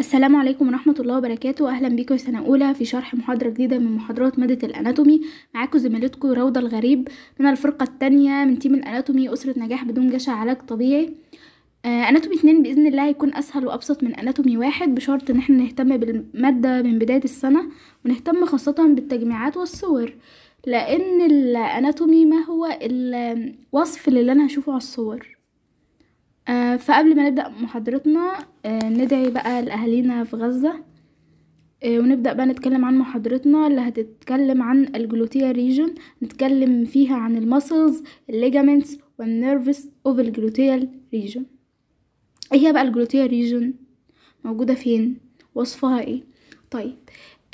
السلام عليكم ورحمة الله وبركاته أهلا بكم سنة أولى في شرح محاضرة جديدة من محاضرات مادة الأناتومي معاكم زميلتكم روضة الغريب من الفرقة التانية من تيم الأناتومي أسرة نجاح بدون جشع علاج طبيعي آه، اناتومي اتنين باذن الله هيكون اسهل وابسط من اناتومي واحد بشرط ان احنا نهتم بالماده من بدايه السنه ونهتم خاصه بالتجميعات والصور لان الاناتومي ما هو الوصف اللي انا هشوفه على الصور آه، فقبل ما نبدأ محاضرتنا آه، ندعي بقى لأهالينا في غزة آه، ونبدأ بقى نتكلم عن محاضرتنا اللي هتتكلم عن الجلوتيا ريجون نتكلم فيها عن المسلز الليجامنتس والنيرفس اوف الجلوتيا ريجون ايه هي بقى الجلوتيا ريجون موجودة فين وصفها ايه طيب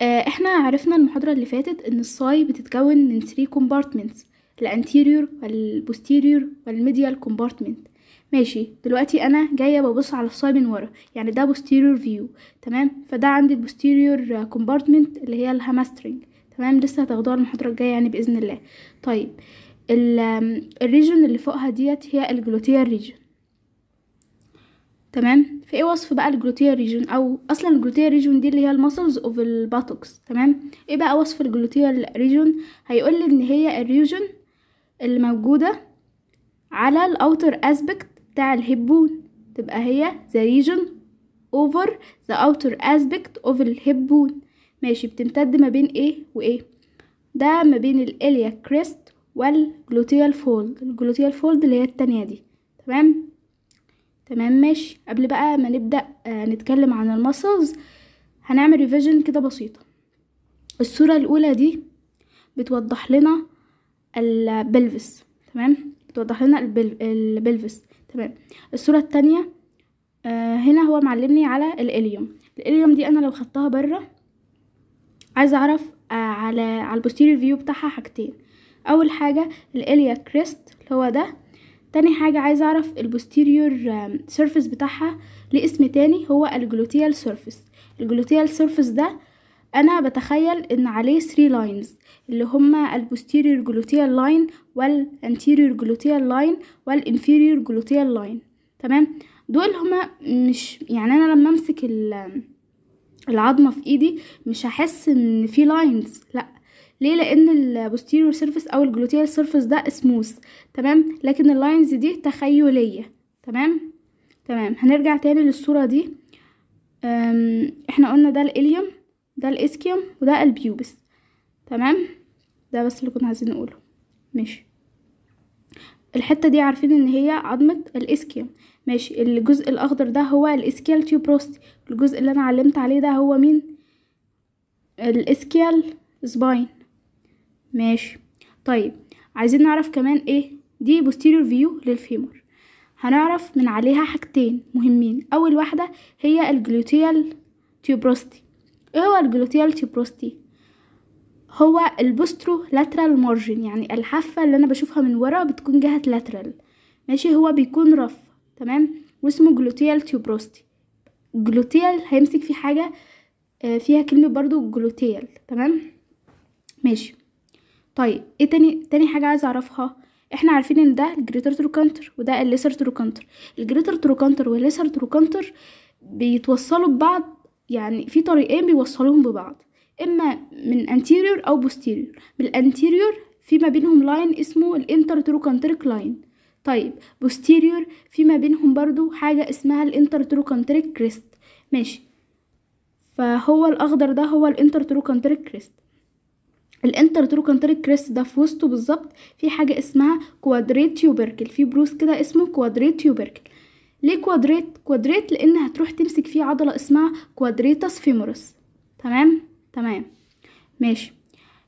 آه احنا عرفنا المحاضرة اللي فاتت ان الصاي بتتكون من 3 كومبارتمنتس الانتيريور والبوستيريور والميديال كومبارتمنت ماشي دلوقتي انا جايه ببص على الصاي من ورا يعني ده posterior فيو تمام فده عندي posterior كومبارتمنت اللي هي الهامسترنج تمام لسه هتاخدوها المحاضره الجايه يعني باذن الله طيب الريجن اللي فوقها ديت هي الجلوتيال ريجن تمام في ايه وصف بقى الجلوتيال ريجن او اصلا الجلوتيال ريجن دي اللي هي المسلز اوف الباتوكس تمام ايه بقى وصف الجلوتيال ريجن هيقول ان هي الريجن اللي موجوده على الاوتر اسبكت بتاع الهبون تبقى هي the region over the outer aspect of بون ماشي بتمتد ما بين ايه وايه ده ما بين الاليا كريست والجلوتيال فولد الجلوتيال فولد اللي هي التانية دي تمام تمام ماشي قبل بقى ما نبدأ آه نتكلم عن المسلز هنعمل ريفيجن كده بسيطة الصورة الأولى دي بتوضح لنا البلفس تمام بتوضح لنا البلفس تمام الصورة التانية آه هنا هو معلمني على الاليوم الاليوم دي انا لو خدتها بره عايزه اعرف آه على على البوستيريور فيو بتاعها حاجتين اول حاجه الاليا كريست اللي هو ده تاني حاجه عايزه اعرف البوستيريور آه سيرفيس بتاعها لاسم تاني هو الجلوتيال سيرفيس الجلوتيال سيرفيس ده انا بتخيل ان عليه 3 لاينز اللي هما البوستيرير جلوتيال لاين والانتيرير جلوتيال لاين والانفيرير جلوتيال لاين تمام دول هما مش يعني انا لما امسك العظمه في ايدي مش هحس ان في لاينز لا ليه لان البوستيرير سيرفيس او الجلوتيال سيرفيس ده سموث تمام لكن اللاينز دي تخيليه تمام تمام هنرجع تاني للصوره دي احنا قلنا ده الاليوم ده الاسكيوم وده البيوبس تمام ده بس اللي كنا عايزين نقوله ماشي الحتة دي عارفين ان هي عظمة الاسكيوم ماشي الجزء الاخضر ده هو الاسكيال تيوبروستي الجزء اللي انا علمت عليه ده هو مين الاسكيال سباين ماشي طيب عايزين نعرف كمان ايه دي بوستيريور فيو للفيمور هنعرف من عليها حاجتين مهمين اول واحدة هي الجلوتيال تيوبروستي ايه هو الجلوتيال بروستي هو البوسترو لاترال مارجن يعني الحافة اللي انا بشوفها من ورا بتكون جهة لاترال ماشي هو بيكون رف تمام واسمه جلوتيال تيوبروستي جلوتيال هيمسك في حاجة آه، فيها كلمة برضو جلوتيال تمام ماشي طيب ايه تاني تاني حاجة عايزة اعرفها احنا عارفين ان ده الجريتر تروكانتر وده الليسر تروكانتر الجريتر تروكانتر والليسر تروكانتر بيتوصلوا ببعض يعني في طريقين بيوصلوهم ببعض اما من anterior او posterior بالانتيريور في ما بينهم لاين اسمه الانتر تروكانتريك لاين طيب posterior في ما بينهم برضو حاجة اسمها الانتر تروكانتريك كريست ماشي فهو الاخضر ده هو الانتر تروكانتريك كريست الانتر تروكانتريك كريست ده في وسطه بالظبط في حاجة اسمها كوادريت تيوبركل في بروس كده اسمه كوادريت تيوبركل ليه كوادريت كوادريت لان هتروح تمسك فيه عضله اسمها كوادريتاس فيمورس تمام تمام ماشي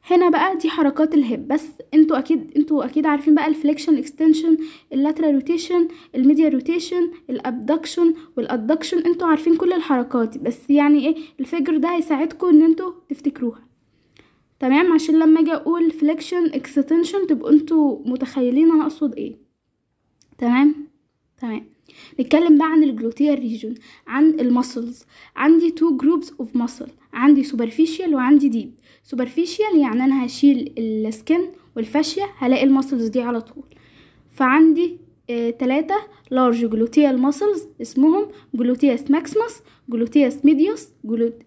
هنا بقى دي حركات الهيب بس انتوا اكيد انتوا اكيد عارفين بقى الفليكشن اكستنشن اللاترال روتيشن الميديا روتيشن الابدكشن والادكشن انتوا عارفين كل الحركات دي بس يعني ايه الفجر ده هيساعدكم ان انتوا تفتكروها تمام عشان لما اجي اقول فليكشن اكستنشن تبقوا انتوا متخيلين انا اقصد ايه تمام تمام نتكلم بقى عن الجلوتيال ريجون عن المسلز عندي تو جروبس اوف مسل عندي سوبرفيشال وعندي ديب سوبرفيشال يعني انا هشيل السكن والفاشية هلاقي المسلز دي على طول فعندي ثلاثة آه, لارج جلوتيال ماسلز اسمهم جلوتياس ماكسيموس جلوتياس ميديوس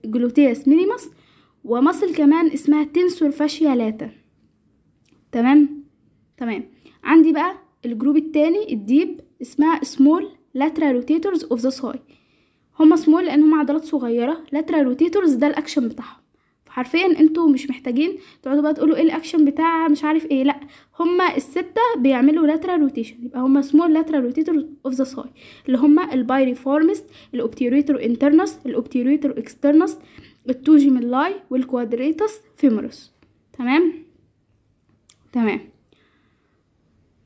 جلوتياس مينيموس ومسل كمان اسمها تنسور فاشيا لاتا تمام تمام عندي بقى الجروب الثاني الديب اسمها سمول lateral rotators of the thigh هما small لان هما عضلات صغيره lateral rotators ده الاكشن بتاعهم حرفيا انتوا مش محتاجين تقعدوا بقى تقولوا ايه الاكشن بتاع مش عارف ايه لا هما الستة بيعملوا لاترال روتيشن يبقى هما سمول لاترال روتيتور اوف ذا ساي اللي هما البايريفورمست الاوبتيريتور انترنس الاوبتيريتور اكسترنس التوجيميلاي والكوادريتس فيمورس تمام تمام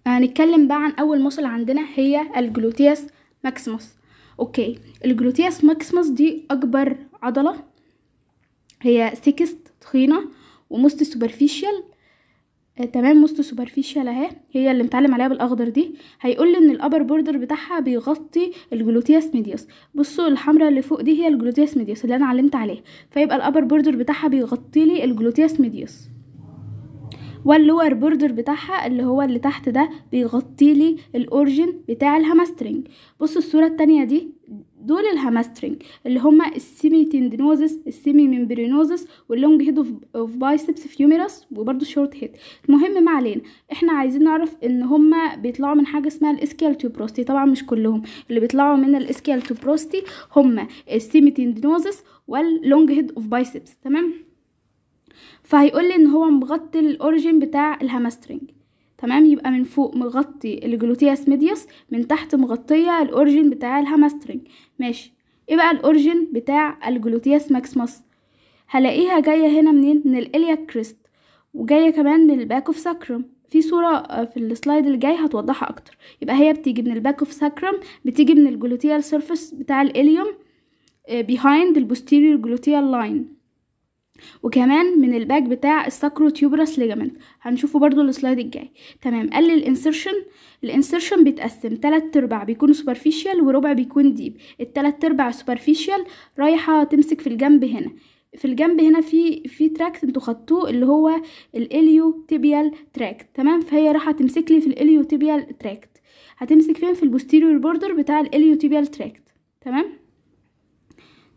هنتكلم آه، بقى عن اول مصل عندنا هي الجلوتياس ماكسيموس اوكي الجلوتياس ماكسيموس دي اكبر عضله هي سيكست تخينه وموست سوبرفيشال آه تمام موست سوبرفيشال اهي هي اللي متعلم عليها بالاخضر دي هيقول لي ان الابر بوردر بتاعها بيغطي الجلوتياس ميديوس بصوا الحمراء اللي فوق دي هي الجلوتياس ميديوس اللي انا علمت عليه فيبقى الابر بوردر بتاعها بيغطي لي الجلوتياس ميديوس واللور بوردر بتاعها اللي هو اللي تحت ده بيغطي لي الاورجن بتاع الهامسترنج بصوا الصوره التانية دي دول الهامسترنج اللي هما السيمي تندينوزس السيمي ميمبرينوزس واللونج هيد اوف بايسبس فيوميروس وبرده الشورت هيد المهم ما علينا احنا عايزين نعرف ان هما بيطلعوا من حاجه اسمها الاسكيال بروستي طبعا مش كلهم اللي بيطلعوا من الاسكيال بروستي هما السيمي تندينوزس واللونج هيد اوف بايسبس تمام فهيقول لي ان هو مغطي الاوريجين بتاع الهامسترنج تمام يبقى من فوق مغطي الجلوتياس ميديوس من تحت مغطيه الاوريجين بتاع الهامسترنج ماشي ايه بقى الاوريجين بتاع الجلوتياس ماكسماس هلاقيها جايه هنا منين من الالياك كريست وجايه كمان من الباك اوف ساكرم في صورة آه، في السلايد اللي جاي هتوضحها أكتر يبقى هي بتيجي من الباك اوف ساكرم بتيجي من الجلوتيال سيرفيس بتاع الإليوم آه، behind البوستيريور جلوتيال لاين وكمان من الباك بتاع الساكرو تيوبرس ليجامنت هنشوفه برضو السلايد الجاي تمام قال لي الانسرشن الانسرشن بيتقسم تلات ارباع بيكون سوبرفيشال وربع بيكون ديب التلات ارباع سوبرفيشال رايحه تمسك في الجنب هنا في الجنب هنا في في تراكت انتوا خدتوه اللي هو الاليو تيبيال تراكت تمام فهي راح تمسك لي في الاليو تيبيال تراكت هتمسك فين في البوستيريور بوردر بتاع الاليو تيبيال تراكت تمام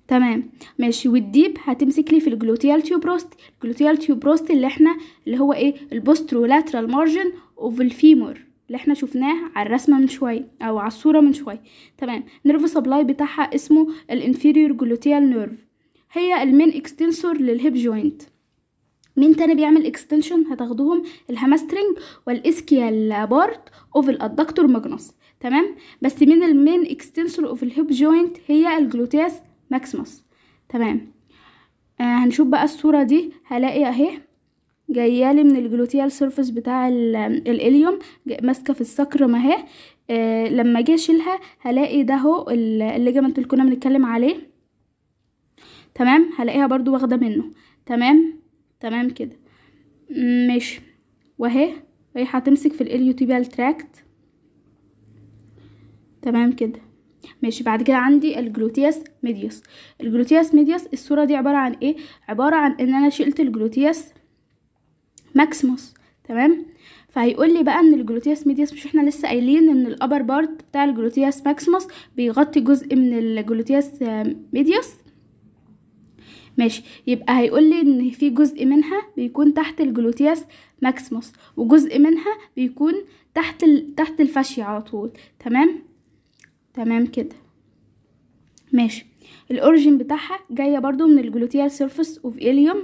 تمام ماشي والديب هتمسك لي في الجلوتيال تيوبروست الجلوتيال تيوبروست اللي احنا اللي هو ايه البوسترو لاترال مارجن اوف الفيمور اللي احنا شفناه على الرسمه من شويه او على الصوره من شويه تمام نيرف سبلاي بتاعها اسمه الانفيريور جلوتيال نيرف هي المين اكستنسور للهيب جوينت مين تاني بيعمل اكستنشن هتاخدهم الهامسترنج والاسكيال بارت اوف الادكتور ماجنس تمام بس مين المين اكستنسور اوف الهيب جوينت هي الجلوتياس ماكسيموس تمام آه هنشوف بقى الصورة دي هلاقي اهي جايالي من الجلوتيال سيرفيس بتاع الاليوم ماسكه في الصقر ما هي آه لما اجي اشيلها هلاقي ده اهو الليجامنت اللي كنا بنتكلم عليه تمام هلاقيها برضو واخده منه تمام تمام كده ماشي واهي وهي هتمسك في الاليوتيبيال تراكت تمام كده ماشي بعد كده عندي الجلوتياس ميديوس الجلوتياس ميديوس الصوره دي عباره عن ايه عباره عن ان انا شلت الجلوتياس ماكسيموس تمام فهيقول لي بقى ان الجلوتياس ميديوس مش احنا لسه قايلين ان الابر بارت بتاع الجلوتياس ماكسيموس بيغطي جزء من الجلوتياس ميديوس ماشي يبقى هيقول لي ان في جزء منها بيكون تحت الجلوتياس ماكسيموس وجزء منها بيكون تحت ال... تحت الفاشية على طول تمام تمام كده ماشي الاورجين بتاعها جايه برضو من الجلوتيال سيرفيس اوف اليوم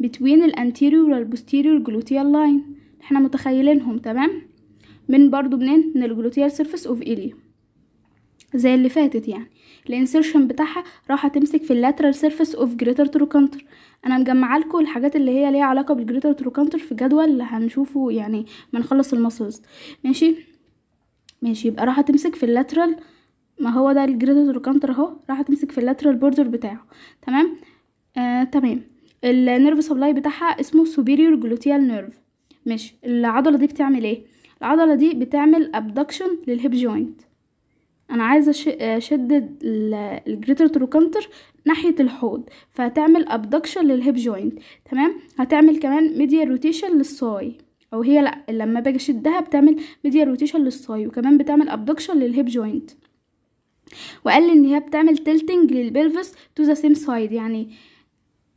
بتوين الانتيريور والبوستيريور جلوتيال لاين احنا متخيلينهم تمام من برضو منين من الجلوتيال سيرفيس اوف اليوم زي اللي فاتت يعني الانسرشن بتاعها راح تمسك في اللاترال سيرفيس اوف جريتر تروكانتر انا مجمعه لكم الحاجات اللي هي ليها علاقه بالجريتر تروكانتر في جدول اللي هنشوفه يعني ما نخلص المسلز ماشي ماشي يبقى راح تمسك في اللاترال ما هو ده الجريتر لوكانتر اهو راح تمسك في اللاترال بوردر بتاعه تمام آه تمام النيرف سبلاي بتاعها اسمه سوبيريور جلوتيال نيرف ماشي العضله دي بتعمل ايه العضله دي بتعمل ابدكشن للهيب جوينت انا عايزه اشد الجريتر تروكانتر ناحيه الحوض فهتعمل ابدكشن للهيب جوينت تمام هتعمل كمان ميديا روتيشن للصاي او هي لا لما باجي اشدها بتعمل ميديا روتيشن للصاي وكمان بتعمل ابدكشن للهيب جوينت وقال ان هي بتعمل تلتنج للبلفس تو ذا سيم سايد يعني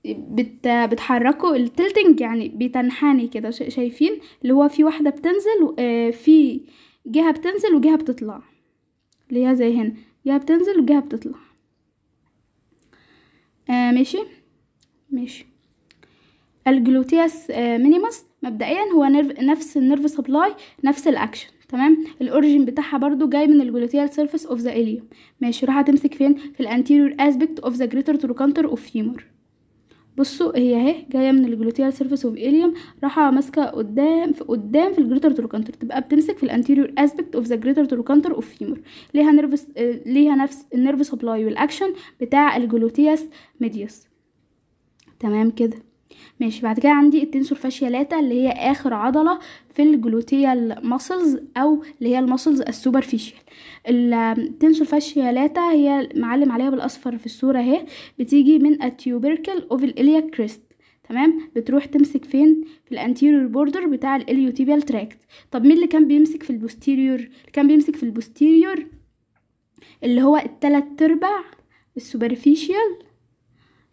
بت بتحركه التلتنج يعني بتنحني كده شايفين اللي هو في واحده بتنزل آه، في جهه بتنزل وجهه بتطلع اللي هي زي هنا جهه بتنزل وجهه بتطلع آه ماشي ماشي الجلوتياس آه مينيمس مبدئيا هو نفس النيرف سبلاي نفس الاكشن تمام الاوريجين بتاعها برضو جاي من الجلوتيال سيرفيس اوف ذا اليوم ماشي راح هتمسك فين في الانتيريور اسبيكت اوف ذا جريتر تروكانتر اوف فيمر بصوا هي اهي جايه من الجلوتيال سيرفيس اوف اليوم راحه ماسكه قدام في قدام في الجريتر تروكانتر تبقى بتمسك في الانتيريور اسبيكت اوف ذا جريتر تروكانتر اوف فيمر ليها نيرفس ليها نفس النيرف سبلاي والاكشن بتاع الجلوتياس ميديوس تمام كده ماشي بعد كده عندي التنسور فاشيا لاتا اللي هي اخر عضله في الجلوتيال ماسلز او اللي هي الماسلز السوبر فيشيال التنسور فاشيا لاتا هي معلم عليها بالاصفر في الصوره اهي بتيجي من التيوبركل اوف الالياك كريست تمام بتروح تمسك فين في الانتيريور بوردر بتاع الاليوتيبيال تراكت طب مين اللي كان بيمسك في البوستيريور اللي كان بيمسك في البوستيريور اللي هو التلات ارباع السوبرفيشيال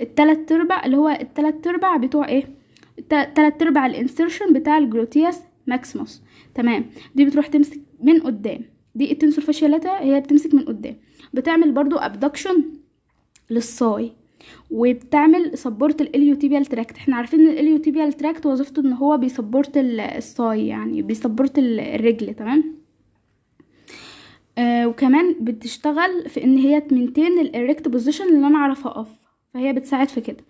التلات ارباع اللي هو التلات ارباع بتوع ايه التلات ارباع الانسرشن بتاع الجلوتياس ماكسيموس تمام دي بتروح تمسك من قدام دي التنسور فاشيالاتا هي بتمسك من قدام بتعمل برضو ابدكشن للصاي وبتعمل سبورت الاليوتيبيال تراكت احنا عارفين ان الاليوتيبيال تراكت وظيفته ان هو بيسبورت الصاي يعني بيسبورت الرجل تمام آه وكمان بتشتغل في ان هي تمنتين الاريكت بوزيشن اللي انا اعرف اقف فهي بتساعد في كده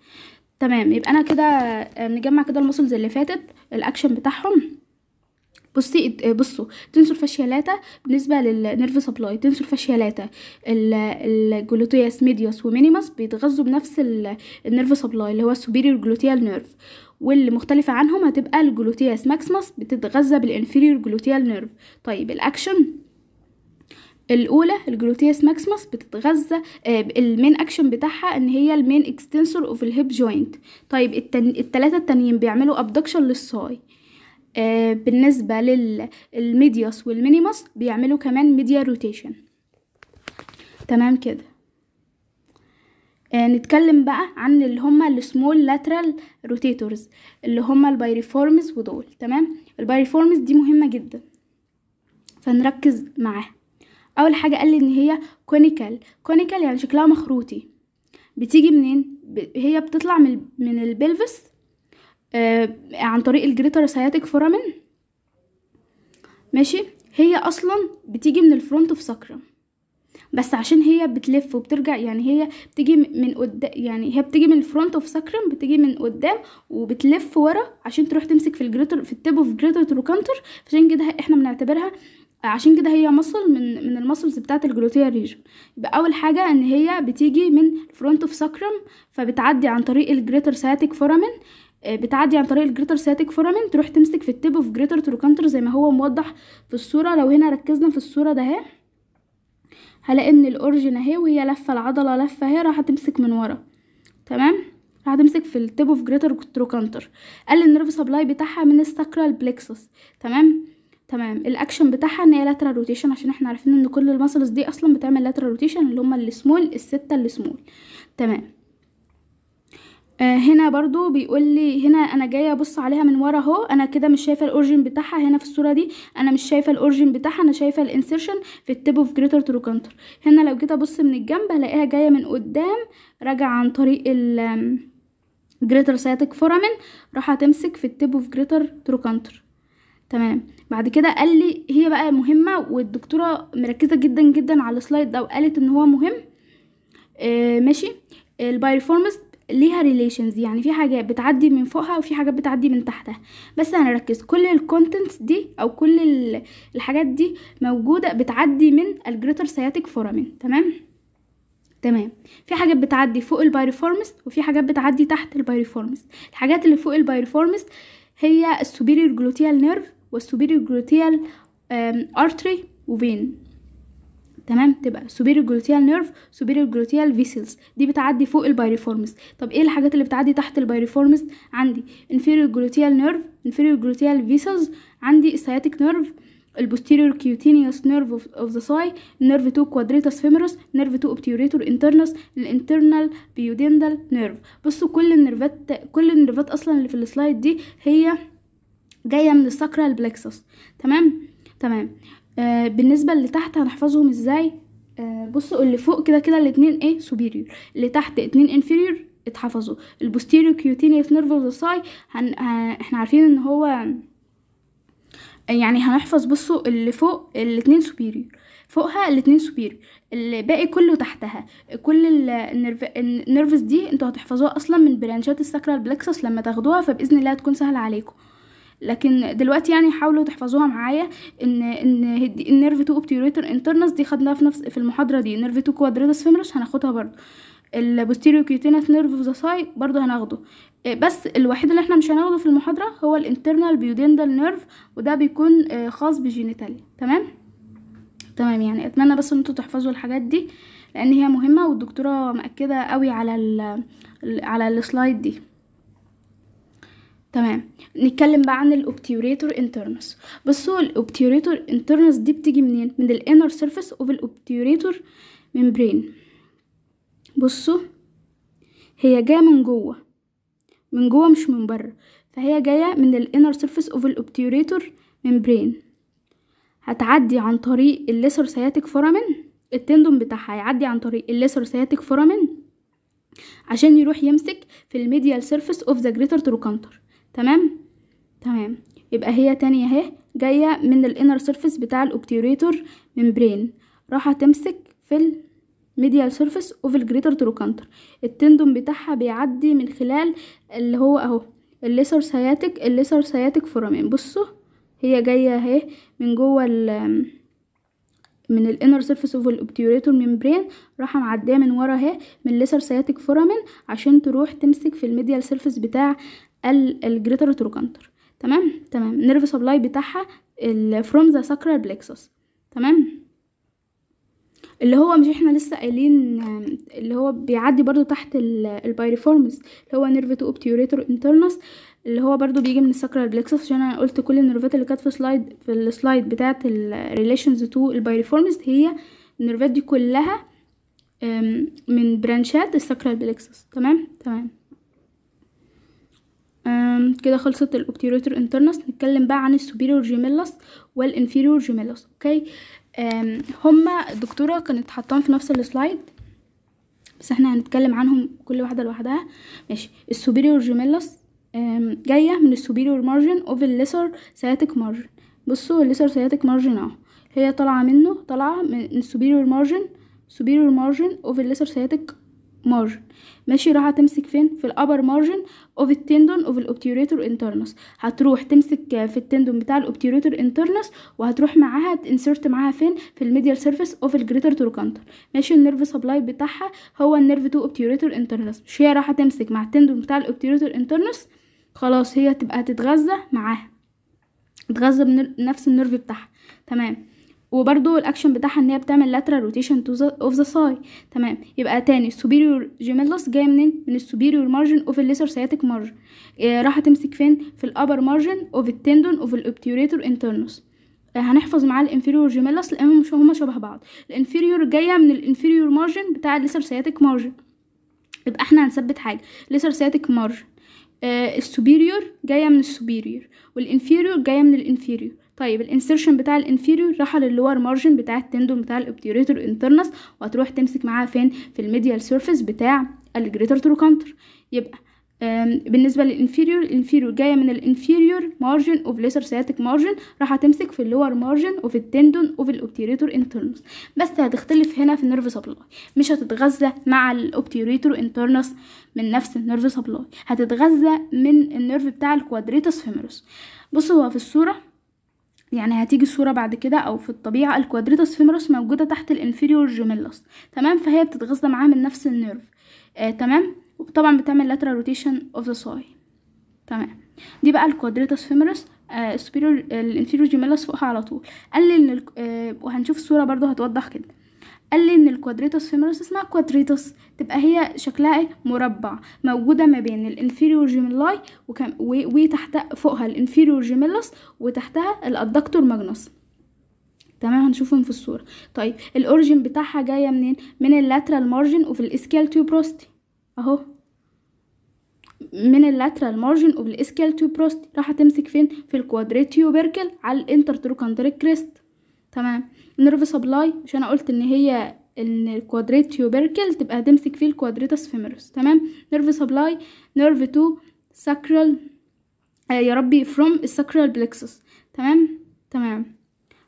تمام يبقى انا كده آه، نجمع كده المسلز اللي فاتت الاكشن بتاعهم بصي آه، بصوا تنسوا الفاشيالاتا بالنسبه للنيرف سبلاي تنسوا الفاشيالاتا الجلوتياس ميديوس ومينيماس بيتغذوا بنفس النيرف سبلاي اللي هو السوبيريور جلوتيال نيرف واللي مختلفه عنهم هتبقى الجلوتياس ماكسيمس بتتغذى بالانفيريور جلوتيال نيرف طيب الاكشن الاولى الجلوتيوس ماكسيمس بتتغذى آه، المين اكشن بتاعها ان هي المين اكستنسور اوف الهيب جوينت طيب التن... التلاتة التانيين بيعملوا ابدكشن للصاي آه بالنسبة للميديوس والمينيموس بيعملوا كمان ميديا روتيشن تمام كده آه، نتكلم بقى عن اللي هما السمول لاترال روتيتورز اللي هما البايريفورمز ودول تمام البايريفورمز دي مهمة جدا فنركز معاها اول حاجه قال لي ان هي كونيكال كونيكال يعني شكلها مخروطي بتيجي منين هي بتطلع من من البلفس آه، عن طريق الجريتر سياتيك فورامين ماشي هي اصلا بتيجي من الفرونت اوف ساكرا بس عشان هي بتلف وبترجع يعني هي بتيجي من قدام يعني هي بتيجي من الفرونت اوف ساكرم بتيجي من قدام وبتلف ورا عشان تروح تمسك في الجريتر في التيب اوف جريتر تروكانتر عشان كده احنا بنعتبرها عشان كده هي مصل من من المصلز بتاعه الجلوتيا ريجن يبقى اول حاجه ان هي بتيجي من فرونت اوف ساكرم فبتعدي عن طريق الجريتر ساتيك فورامن بتعدي عن طريق الجريتر ساتيك فورامن تروح تمسك في التيب اوف جريتر تروكانتر زي ما هو موضح في الصوره لو هنا ركزنا في الصوره ده اهي هلاقي ان الاورجن اهي وهي لفه العضله لفه اهي راح تمسك من ورا تمام راح تمسك في التيب اوف جريتر تروكانتر قال النيرف سبلاي بتاعها من الساكرال بلكسس تمام تمام الاكشن بتاعها ان هي لاترال روتيشن عشان احنا عارفين ان كل المسلز دي اصلا بتعمل لاترال روتيشن اللي هما السمول السته السمول تمام آه هنا برضو بيقول لي هنا انا جايه ابص عليها من ورا اهو انا كده مش شايفه الاورجن بتاعها هنا في الصوره دي انا مش شايفه الاورجن بتاعها انا شايفه الانسيرشن في التيب اوف جريتر تروكانتر هنا لو جيت ابص من الجنب هلاقيها جايه من قدام راجعه عن طريق ال جريتر سياتيك فورامين راح تمسك في التيب اوف جريتر تروكانتر تمام بعد كده قال لي هي بقى مهمه والدكتوره مركزه جدا جدا على السلايد ده وقالت ان هو مهم آه ماشي آه، البايرفورمز ليها ريليشنز يعني في حاجات بتعدي من فوقها وفي حاجات بتعدي من تحتها بس هنركز كل الكونتنتس دي او كل الحاجات دي موجوده بتعدي من الجريتر سياتيك فورامين تمام تمام في حاجات بتعدي فوق البايرفورمس وفي حاجات بتعدي تحت البايرفورمس الحاجات اللي فوق البايرفورمس هي السوبيريور جلوتيال نيرف والسوبيريور جلوتيال ارتري وفين تمام تبقى سوبيريور جلوتيال نيرف سوبيريور جلوتيال فيسلز دي بتعدي فوق البايريفورمس طب ايه الحاجات اللي بتعدي تحت البايريفورمس عندي انفيريور جلوتيال نيرف انفيريور جلوتيال فيسلز عندي السياتيك نيرف البوستيريور كيوتينيوس نيرف اوف ذا ساي نيرف تو كوادريتاس فيمروس نيرف تو اوبتيوريتور انترنس الانترنال بيوديندال نيرف بصوا كل النيرفات كل النيرفات اصلا اللي في السلايد دي هي جايه من الساكرا البلكسس تمام تمام آه بالنسبه اللي تحت هنحفظهم ازاي آه بصوا اللي فوق كده كده الاتنين ايه سوبيريور اللي تحت اتنين انفيريور اتحفظوا البوستيريو كيوتينيوس نيرف فيساي هن... ه... احنا عارفين ان هو يعني هنحفظ بصوا اللي فوق الاتنين سوبيريور فوقها الاتنين سوبيريور الباقي كله تحتها كل النرف... دي انتوا هتحفظوها اصلا من برانشات الساكرال بلكسس لما تاخدوها فباذن الله هتكون سهله عليكم لكن دلوقتي يعني حاولوا تحفظوها معايا ان ان النيرف تو اوبتيوريتور انترنس دي خدناها في نفس في المحاضره دي نيرف تو كوادريتس فيمرس هناخدها برضو البوستيريو كيوتينس نيرف اوف ذا ساي برضو هناخده إيه، بس الوحيد اللي احنا مش هناخده في المحاضره هو الانترنال بيودندال نيرف وده بيكون آه، خاص بجينيتاليا تمام تمام يعني اتمنى بس ان انتوا تحفظوا الحاجات دي لان هي مهمه والدكتوره مأكده قوي على الـ على السلايد دي تمام نتكلم بقى عن الاوبتيوريتور انترنس بصوا الاوبتيوريتور انترنس دي بتيجي منين من الانر سيرفيس اوف الاوبتيوريتور ميمبرين بصوا هي جايه من جوه من جوه مش من بره فهي جايه من الانر سيرفيس اوف الاوبتيوريتور ميمبرين هتعدي عن طريق الليسر سياتيك فورامين التندوم بتاعها هيعدي عن طريق الليسر سياتيك فورامين عشان يروح يمسك في الميديال سيرفيس اوف ذا جريتر تروكانتر تمام تمام يبقى هي تانية اهي جاية من الانر سيرفيس بتاع الاوبتيوريتور ممبرين راح تمسك في الميديال سيرفيس اوف الجريتر تروكانتر التندوم بتاعها بيعدي من خلال اللي هو اهو الليسر سياتيك الليسر سياتيك فورامين بصوا هي جاية اهي من جوه ال من الانر سيرفيس اوف الاوبتيوريتور ممبرين راح معديه من ورا اهي من الليسر سياتيك فورامين عشان تروح تمسك في الميديال سيرفيس بتاع الجريتر تروكانتر تمام تمام نيرف سبلاي بتاعها فروم ذا ساكرال بلكسس تمام اللي هو مش احنا لسه قايلين اللي هو بيعدي برضو تحت البايريفورمس اللي هو نيرف تو اوبتيوريتور انترنس اللي هو برضو بيجي من الساكرال بلكسس عشان انا قلت كل النيرفات اللي كانت في سلايد في السلايد بتاعه الريليشنز تو البايريفورمس هي النيرفات دي كلها من برانشات الساكرال بلكسس تمام تمام كده خلصت الاوبتيروتر انترنس نتكلم بقى عن السوبيريور جيميلس والانفيريور جيميلس اوكي هما الدكتوره كانت حطاهم في نفس السلايد بس احنا هنتكلم عنهم كل واحده لوحدها ماشي السوبيريور جيميلس جايه من السوبيريور مارجن اوف الليسر سياتيك مارجن بصوا الليسر سياتيك مارجن اهو هي طالعه منه طالعه من السوبيريور مارجن سوبيريور مارجن اوف الليسر سياتيك مارجن ماشي راح تمسك فين في الابر مارجن اوف التندون اوف الاوبتيوريتور انترنس هتروح تمسك في التندون بتاع الاوبتيوريتور انترنس وهتروح معاها انسرت معاها فين في الميديال سيرفيس اوف الجريتر تروكانتر ماشي النيرف سبلاي بتاعها هو النيرف تو اوبتيوريتور انترنس مش هي راح تمسك مع التندون بتاع الاوبتيوريتور انترنس خلاص هي تبقى هتتغذى معاها تتغذى بنفس النيرف بتاعها تمام وبرده الاكشن بتاعها ان هي بتعمل lateral rotation to the of the thigh تمام يبقى تاني superior gemellus جاي منين من ال superior margin of the lesser sciatic margin آه راح تمسك فين في ال upper margin of the tendon of the obturator internus هنحفظ معاه الانفيريور جيميلس لانهم مش هما شبه بعض ال inferior جايه من ال inferior margin بتاع lesser sciatic margin يبقى احنا هنثبت حاجه الليسر سياتيك مارجن آه superior جايه من ال superior وال inferior جايه من ال inferior طيب الانسيرشن بتاع الانفيريور راح للور مارجن بتاع التندون بتاع الابتيوريتور انترنس وهتروح تمسك معاها فين في الميديال سيرفيس بتاع الجريتر تروكانتر يبقى بالنسبة للانفيريور الانفيريور جاية من الانفيريور مارجن اوف ليسر سياتيك مارجن راح هتمسك في اللور مارجن اوف التندون اوف الاوبتيريتور انترنس بس هتختلف هنا في النيرف سبلاي مش هتتغذى مع الاوبتيريتور انترنس من نفس النيرف سبلاي هتتغذى من النيرف بتاع الكوادريتس فيمروس بصوا هو في الصورة يعني هتيجي الصورة بعد كده او في الطبيعة الكوادريتس فيمورس موجودة تحت الانفيريور جوميلس تمام فهي بتتغذى معاها من نفس النيرف آه تمام وطبعا بتعمل lateral rotation of the thigh تمام دي بقى الكوادريتس فيمورس آه، السوبيريور الانفيريور جوميلس فوقها على طول قال لي ان آه وهنشوف الصورة برضو هتوضح كده قال لي ان الكوادريتوس فيمورس اسمها كوادريتوس تبقى هي شكلها ايه مربع موجوده ما بين الانفيريور جيميلاي وتحت فوقها الانفيريور جيميلوس وتحتها الادكتور ماجنوس تمام هنشوفهم في الصوره طيب الاوريجين بتاعها جايه منين من اللاترال مارجن وفي الاسكيال تو بروستي اهو من اللاترال مارجن وفي الاسكيال تو بروستي راح تمسك فين في بيركل على الانترتروكاندريك كريست تمام النيرف سبلاي مش انا قلت ان هي ان الكوادريت تيوبركل تبقى هتمسك فيه الكوادريتس فيمرس تمام نيرف سبلاي نيرف تو ساكرال آه، يا ربي فروم الساكرال بلكسس تمام تمام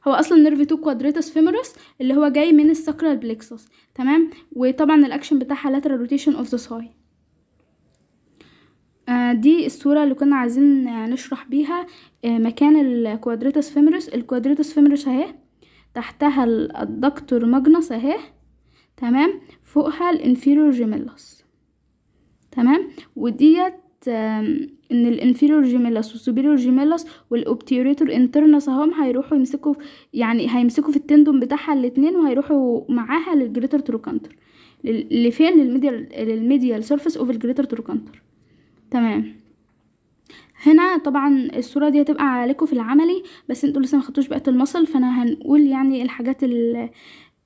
هو اصلا نيرف تو كوادريتس فيمرس اللي هو جاي من الساكرال بلكسس تمام وطبعا الاكشن بتاعها لاترال روتيشن اوف ذا ساي دي الصوره اللي كنا عايزين نشرح بيها آه، مكان الكوادريتس فيمرس الكوادريتس فيمرس اهي تحتها الدكتور ماجنس اهي تمام فوقها الانفيرور جيميلس تمام وديت ان الانفيرور جيميلس والسوبيرور جيميلس والاوبتيوريتور انترنس اهم هيروحوا يمسكوا يعني هيمسكوا في التندوم بتاعها الاثنين وهيروحوا معاها للجريتر تروكانتر لفين للميديال للميديال سيرفيس اوف الجريتر تروكانتر تمام هنا طبعا الصورة دي هتبقى عليكم في العملي بس انتوا لسه ما خدتوش بقية المصل فانا هنقول يعني الحاجات اللي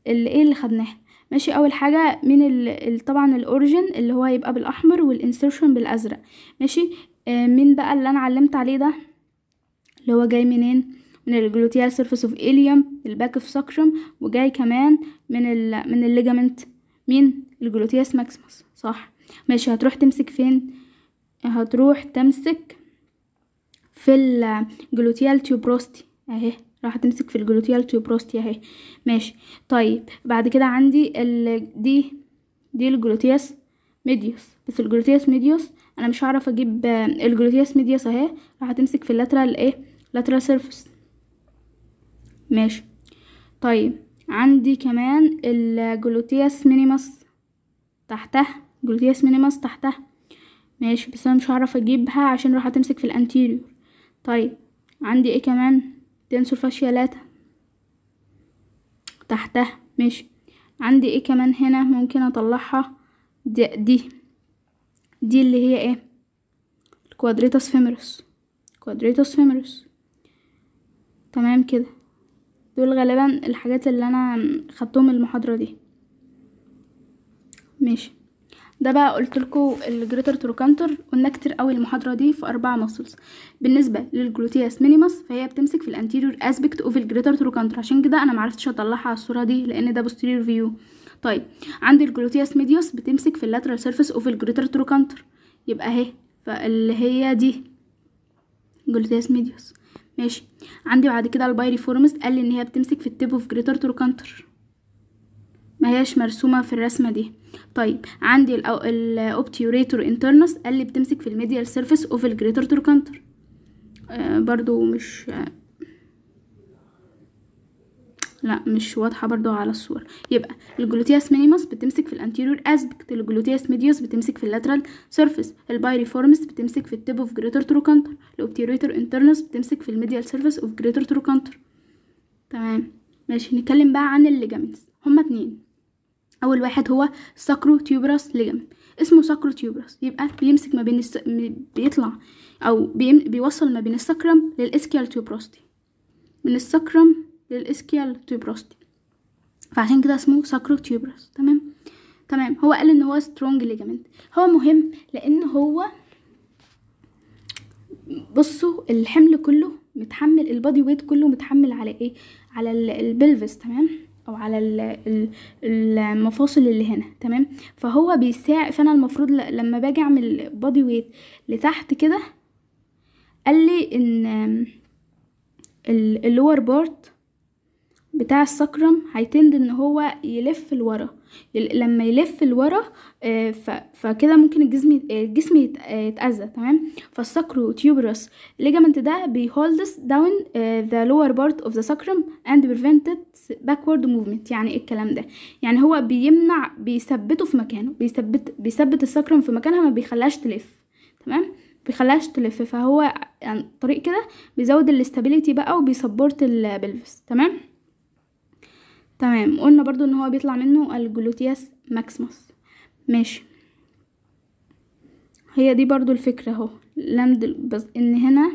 ايه اللي خدناها ماشي اول حاجة من ال طبعا الاوريجن اللي هو يبقى بالاحمر والانسيرشن بالازرق ماشي آه من بقى اللي انا علمت عليه ده اللي هو جاي منين من الجلوتيال سيرفيس اوف اليوم الباك اوف ساكشم وجاي كمان من ال من الليجامنت مين الجلوتياس ماكسيموس صح ماشي هتروح تمسك فين هتروح تمسك في الجلوتيال تيوبروستي اهي راح تمسك في الجلوتيال تيوبروستي اهي ماشي طيب بعد كده عندي ال... دي دي الجلوتياس ميديوس بس الجلوتياس ميديوس انا مش هعرف اجيب الجلوتياس ميديوس اهي راح تمسك في اللاترال ايه لاترال سيرفس ماشي طيب عندي كمان الجلوتياس مينيمس تحتها جلوتياس مينيمس تحتها ماشي بس انا مش هعرف اجيبها عشان راح تمسك في الانتيريور طيب عندي ايه كمان تنسوا الفاشيالات تحتها ماشي عندي ايه كمان هنا ممكن اطلعها دي دي, دي اللي هي ايه الكوادريتاس فيمروس كوادريتاس فيمروس تمام كده دول غالبا الحاجات اللي انا خدتهم المحاضرة دي ماشي ده بقى قلت لكم الجريتر تروكانتر قلنا كتير قوي المحاضره دي في اربع مسلز بالنسبه للجلوتياس مينيمس فهي بتمسك في الانتيريور اسبكت اوف الجريتر تروكانتر عشان كده انا معرفتش اطلعها على الصوره دي لان ده بوستيرير فيو طيب عندي الجلوتياس ميديوس بتمسك في اللاترال سيرفيس اوف الجريتر تروكانتر يبقى اهي فاللي هي دي جلوتياس ميديوس ماشي عندي بعد كده البايري فورمس قال لي ان هي بتمسك في التيب اوف جريتر تروكانتر ما هياش مرسومة في الرسمة دي طيب عندي الاوبتيوريتور انترنس اللي بتمسك في الميديال سيرفيس اوف الجريتر تركانتر برضو مش آه، لا مش واضحه برضو على الصور يبقى الجلوتياس مينيموس بتمسك في الانتيرور اسبكت الجلوتياس ميديوس بتمسك في اللاترال سيرفيس البايريفورمس بتمسك في التيب اوف جريتر تروكانتر الاوبتيريتور انترنس بتمسك في الميديال سيرفيس اوف جريتر تروكانتر تمام ماشي نتكلم بقى عن الليجامنتس هما اتنين اول واحد هو ساكرو تيوبراس ليجامنت اسمه ساكرو تيوبراس يبقى بيمسك ما بين الس... بيطلع او بيم... بيوصل ما بين السكرم للاسكيال تيوبراستي من السكرم للاسكيال تيوبراستي فعشان كده اسمه ساكرو تيوبراس تمام تمام هو قال ان هو سترونج ليجامنت هو مهم لان هو بصوا الحمل كله متحمل البادي ويت كله متحمل على ايه على البلفس تمام او على المفاصل اللي هنا تمام فهو بيساعد فانا المفروض لما باجي اعمل بادي ويت لتحت كده قال لي ان اللور بارت بتاع السكرم هيتند ان هو يلف لورا لما يلف لورا آه، فكده ممكن الجسم الجسم آه، يتاذى تمام فالسكرو تيوبرس ليجامنت ده بيهولدس داون ذا لور بارت اوف ذا سكرم اند بريفنتد باكورد موفمنت يعني ايه الكلام ده يعني هو بيمنع بيثبته في مكانه بيثبت بيثبت السكرم في مكانها ما بيخليهاش تلف تمام بيخليهاش تلف فهو يعني طريق كده بيزود الاستابيليتي بقى وبيسبورت البلفس تمام تمام قلنا برضو ان هو بيطلع منه الجلوتياس ماكسيموس ماشي هي دي برضو الفكرة اهو لاند بز... ان هنا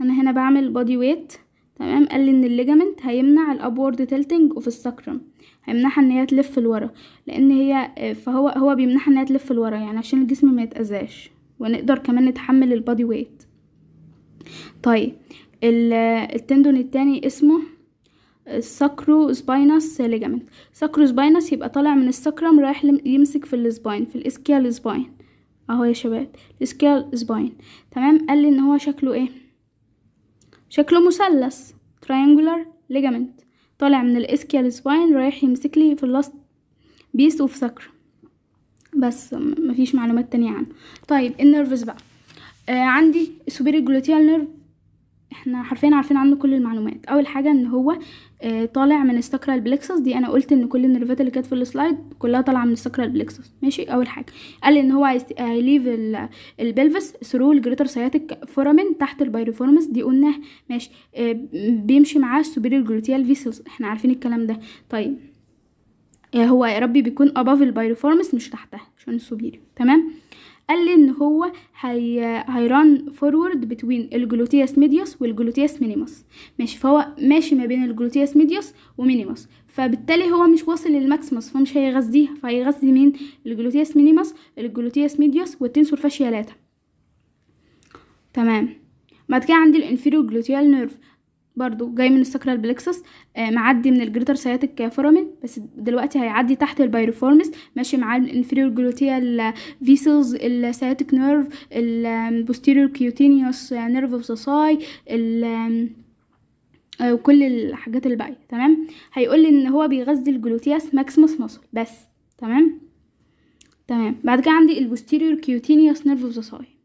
انا هنا بعمل بودي ويت تمام قال لي ان الليجامنت هيمنع الابورد تيلتنج اوف السكرم هيمنعها ان هي تلف لورا لان هي فهو هو بيمنعها ان هي تلف لورا يعني عشان الجسم ما يتاذاش ونقدر كمان نتحمل البادي ويت طيب التندون التاني اسمه الساكرو سباينس ليجامنت ساكرو سباينس يبقى طالع من السكرم رايح يمسك في السباين في الاسكيال سباين اهو يا شباب الاسكيال سباين تمام قال لي ان هو شكله ايه شكله مثلث تراينجولار ليجامنت طالع من الاسكيال سباين رايح يمسك لي في اللاست بيس وفي ساكرو بس مفيش معلومات تانية عنه طيب النيرفز بقى آه عندي سوبيري جلوتيال نيرف احنا حرفيا عارفين عنه كل المعلومات اول حاجه ان هو آه، طالع من الساكرال بلكسس دي انا قلت ان كل النرفات اللي كانت في السلايد كلها طالعه من الساكرال بلكسس ماشي اول حاجه قال ان هو عايز آه، يليف البلفس ثرو الجريتر سياتيك فورامين تحت البايروفورمس دي قلنا ماشي آه، بيمشي معاه السوبيريور جلوتيال فيسلز احنا عارفين الكلام ده طيب هو يا ربي بيكون اباف البايروفورمس مش تحتها عشان السوبيريور تمام آه قال لي ان هو هي هيران فورورد بتوين الجلوتياس ميديوس والجلوتياس مينيموس ماشي فهو ماشي ما بين الجلوتياس ميديوس ومينيموس فبالتالي هو مش واصل للماكسيموس فمش هيغذيها فهيغذي مين الجلوتياس مينيموس الجلوتياس ميديوس والتنسور فاشيا لاتا تمام بعد كده عندي الانفيريو جلوتيال نيرف برضو جاي من السكرال بلكسس آه، معدي من الجريتر سياتيك فورامين بس دلوقتي هيعدي تحت البايروفورمس ماشي مع الانفيريور جلوتيال فيسلز السياتيك نيرف البوستيريور كيوتينيوس نيرف سوساي وكل الحاجات الباقيه تمام هيقول لي ان هو بيغذي الجلوتياس ماكسيموس ماسل بس تمام تمام بعد كده عندي البوستيريور كيوتينيوس نيرف سوساي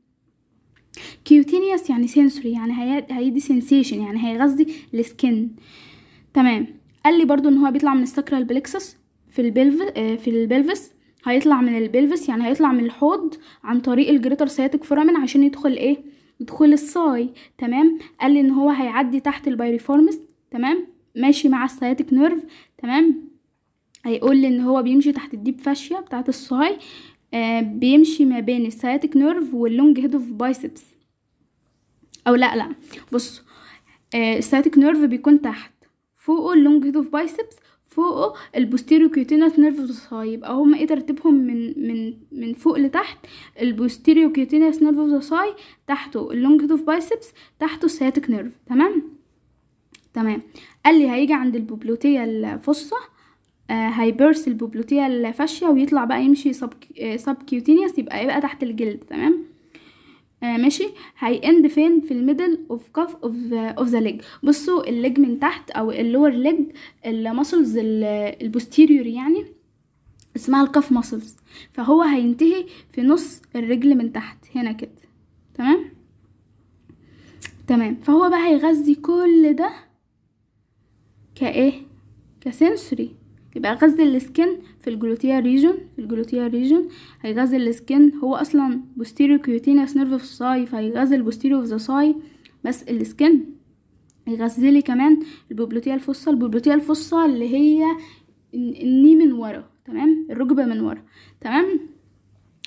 كيوتينيوس يعني سنسوري يعني هي... هيدي سنسيشن يعني هيغذي السكن تمام قال لي برضو ان هو بيطلع من الساكرال البلكسس في البلف آه، في البلفس هيطلع من البلفس يعني هيطلع من الحوض عن طريق الجريتر سياتيك فورامين عشان يدخل ايه يدخل الصاي تمام قال لي ان هو هيعدي تحت البيريفورمس تمام ماشي مع السياتيك نيرف تمام هيقول لي ان هو بيمشي تحت الديب فاشيا بتاعه الصاي آه، بيمشي ما بين السياتيك نيرف واللونج هيد اوف بايسبس او لا لا بص آه، السياتيك نيرف بيكون تحت فوقه اللونج هيد اوف بايسبس فوقه البوستيريو كيوتينوس نيرف صايب او هما ايه ترتيبهم من من من فوق لتحت البوستيريو كيوتينوس نيرف صاي تحته اللونج هيد اوف بايسبس تحته السياتيك نيرف تمام تمام قال لي هيجي عند البوبلوتيه الفصه هيبيرس البوبلوتية الفاشية ويطلع بقى يمشي سب كيوتينيوس يبقى يبقى تحت الجلد تمام آه، ماشي هي اند فين في الميدل اوف كاف اوف اوف ذا ليج بصوا الليج من تحت او اللور ليج المسلز البوستيريور يعني اسمها الكاف مسلز فهو هينتهي في نص الرجل من تحت هنا كده تمام تمام فهو بقى هيغذي كل ده كايه كسنسوري يبقى غزل السكن في الجلوتيا ريجون الجلوتيا ريجون هيغزل السكن هو اصلا بوستيريو كيوتينس نيرف في الصاي فهيغزل بوستيريو في الصاي بس السكن هيغزلي كمان البوبلوتيا الفصة البوبلوتيا الفصة اللي هي الني من ورا تمام الركبة من ورا تمام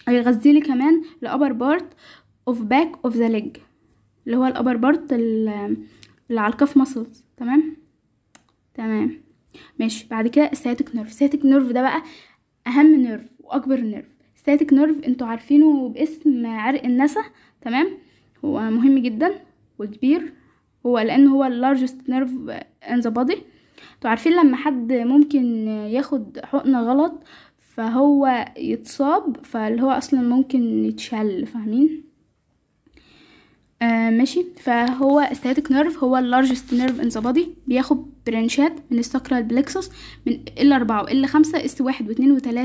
هيغزلي كمان الابر بارت اوف باك اوف ذا ليج اللي هو الابر بارت اللي على الكف مسلز تمام تمام ماشي بعد كده السياتيك نيرف السياتيك نيرف ده بقى اهم نيرف واكبر نيرف السياتيك نيرف انتوا عارفينه باسم عرق النسا تمام هو مهم جدا وكبير هو لان هو اللارجست نيرف ان ذا بودي انتوا عارفين لما حد ممكن ياخد حقنه غلط فهو يتصاب فاللي هو اصلا ممكن يتشل فاهمين آه ماشي فهو السياتيك نيرف هو اللارجست نيرف ان ذا بودي بياخد برانشات من الساكرال بلكسوس من ال 4 وال 5 اس 1 و2 و3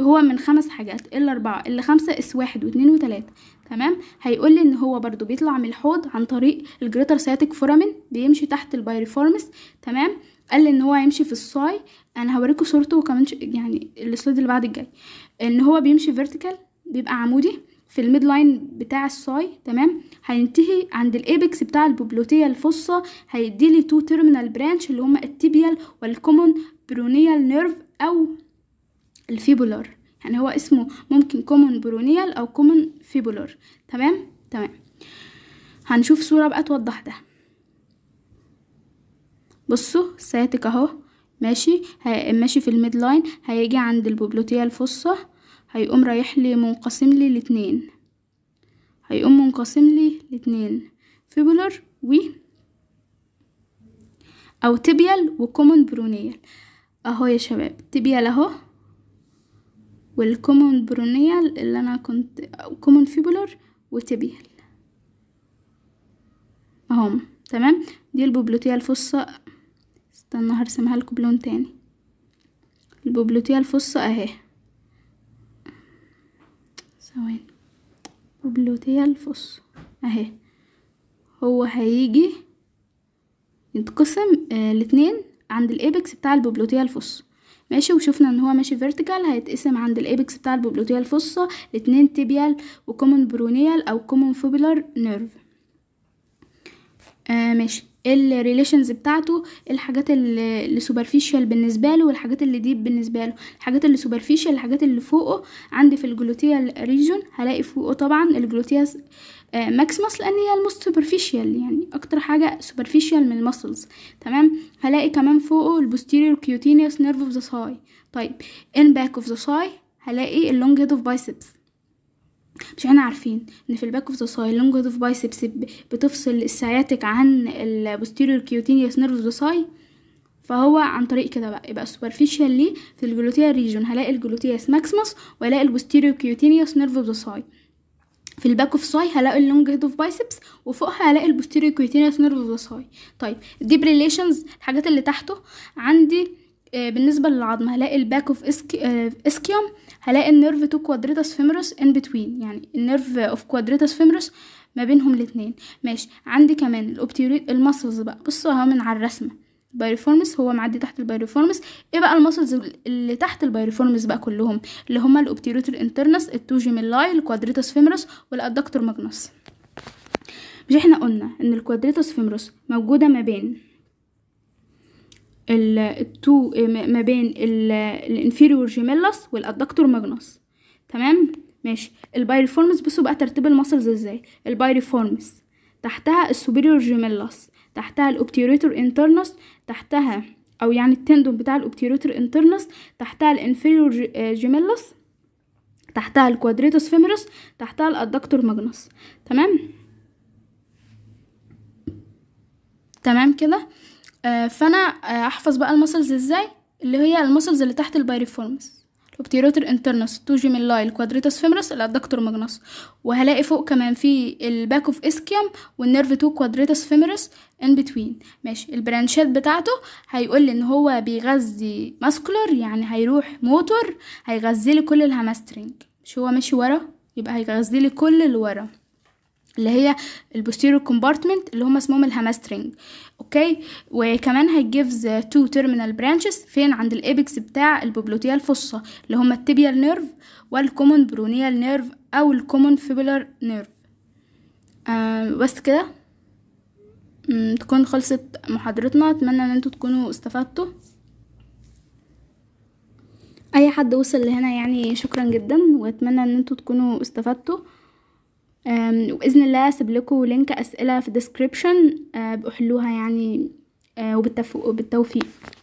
هو من خمس حاجات ال 4 ال 5 اس 1 و2 و3 تمام هيقول لي ان هو برضو بيطلع من الحوض عن طريق الجريتر سياتيك فورامين بيمشي تحت البايريفورمس تمام قال لي ان هو يمشي في الصاي انا هوريكم صورته وكمان يعني السلايد اللي بعد الجاي ان هو بيمشي فيرتيكال بيبقى عمودي في الميد لاين بتاع الساي تمام هينتهي عند الابكس بتاع البوبلوتيه الفصه هيدي لي تو تيرمينال برانش اللي هما التيبيال والكومون برونيال نيرف او الفيبولار يعني هو اسمه ممكن كومون برونيال او كومون فيبولار تمام تمام هنشوف صوره بقى توضح ده بصوا سياتك اهو ماشي ماشي في الميد لاين هيجي عند البوبلوتيه الفصه هيقوم رايح لي منقسم لي لاتنين هيقوم منقسم لي لاتنين فيبولر و او تبيال وكومون برونيال اهو يا شباب تبيال اهو والكومون برونيال اللي انا كنت كومون فيبولر وتبيال اهم تمام دي البوبلوتية الفصة استنى هرسمها لكم بلون تاني البوبلوتية الفصة اهي ثواني وبلوتيال فص اهي هو هيجي يتقسم آه الاتنين عند الابكس بتاع البوبلوتيال فص ماشي وشفنا ان هو ماشي فيرتيكال هيتقسم عند الابكس بتاع البوبلوتيا الفص الاثنين تيبيال وكومون برونيال او كومون فوبيلر نيرف آه ماشي الريليشنز بتاعته الحاجات اللي سوبرفيشال بالنسبه له والحاجات اللي ديب بالنسبه له الحاجات اللي سوبرفيشال الحاجات اللي فوقه عندي في الجلوتيال ريجون هلاقي فوقه طبعا الجلوتياس آه لان هي الموست سوبرفيشال يعني اكتر حاجه سوبرفيشال من المسلز تمام هلاقي كمان فوقه البوستيريور كيوتينيوس نيرف اوف ذا ساي طيب ان باك اوف ذا ساي هلاقي اللونج هيد اوف بايسبس مش احنا عارفين ان في الباك اوف ذا ساي لونج اوف بايسبس بتفصل السياتيك عن البوستيريور كيوتينيوس نيرف ذا ساي فهو عن طريق كده بقى يبقى السوبرفيشال ليه في الجلوتيا ريجون هلاقي الجلوتياس ماكسيموس والاقي البوستيريور كيوتينيوس نيرف ذا ساي في الباك اوف ساي هلاقي اللونج هيد اوف بايسبس وفوقها هلاقي البوستيريور كيوتينيوس نيرف ذا ساي طيب الديبريليشنز الحاجات اللي تحته عندي آه، بالنسبة للعظم هلاقي الباك اوف اسكيوم هلاقي النيرف تو كوادريتاس فيمروس ان بتوين يعني النيرف اوف كوادريتاس فيمروس ما بينهم الاثنين ماشي عندي كمان الاوبتيوريت المسلز بقى بصوا اهو من على الرسمة البيريفورمس هو معدي تحت البيريفورمس ايه بقى المسلز اللي تحت البيريفورمس بقى كلهم اللي هما الاوبتيوريتور الانترنس التو جيميلاي الكوادريتاس فيمروس والادكتور ماجنوس مش احنا قلنا ان الكوادريتاس فيمروس موجودة ما بين التو ما بين الانفيريور جيميلس والادكتور ماجنوس تمام ماشي البايريفورمس بصوا بقى ترتيب المسلز ازاي البايريفورمس تحتها السوبيريور جيميلس تحتها الاوبتيريتور انترنس تحتها او يعني التندون بتاع الاوبتيريتور انترنس تحتها الانفيريور آه، جيميلس تحتها الكوادريتوس فيمرس تحتها الادكتور ماجنوس تمام تمام كده آه، فانا آه، احفظ بقى المسلز ازاي اللي هي المسلز اللي تحت البايريفورمس الوبتيروتر انترنس التوجيميلاي الكوادريتاس فيمرس الادكتور ماجنس وهلاقي فوق كمان في الباك اوف اسكيوم والنيرف تو كوادريتاس فيمرس ان بتوين ماشي البرانشات بتاعته هيقول لي ان هو بيغذي ماسكولر يعني هيروح موتور هيغذي لي كل الهامسترنج مش هو ماشي ورا يبقى هيغذي لي كل اللي ورا اللي هي البوستيرو كومبارتمنت اللي هم اسمهم الهامسترنج اوكي وكمان هيجيفز تو تيرمينال برانشز فين عند الابيكس بتاع البوبلوتيه الفصة اللي هما التيبيال نيرف والكومون برونيال نيرف او الكومون فيبولار نيرف آه، بس كده تكون خلصت محاضرتنا اتمنى ان انتوا تكونوا استفدتوا اي حد وصل لهنا يعني شكرا جدا واتمنى ان انتوا تكونوا استفدتوا وباذن الله لكم لينك اسئله في الديسكريبشن آه، بحلوها يعني آه، وبالتوفيق